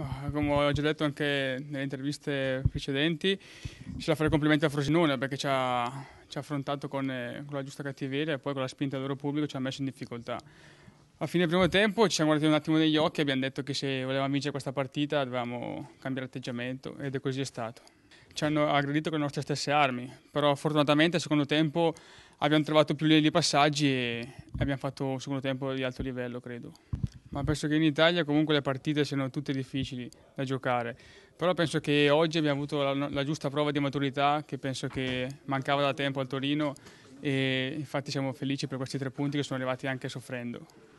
Ah, come ho già detto anche nelle interviste precedenti, c'è da fare complimenti a Frosinone perché ci ha, ci ha affrontato con, eh, con, la giusta cattiveria e poi con la spinta del loro pubblico ci ha messo in difficoltà. A fine primo tempo ci siamo guardati un attimo negli occhi e abbiamo detto che se volevamo vincere questa partita dovevamo cambiare atteggiamento ed è così è stato. Ci hanno aggredito con le nostre stesse armi, però fortunatamente al secondo tempo abbiamo trovato più linee di passaggi e abbiamo fatto un secondo tempo di alto livello, credo ma penso che in Italia comunque le partite siano tutte difficili da giocare. Però penso che oggi abbiamo avuto la, la giusta prova di maturità che penso che mancava da tempo al Torino e infatti siamo felici per questi tre punti che sono arrivati anche soffrendo.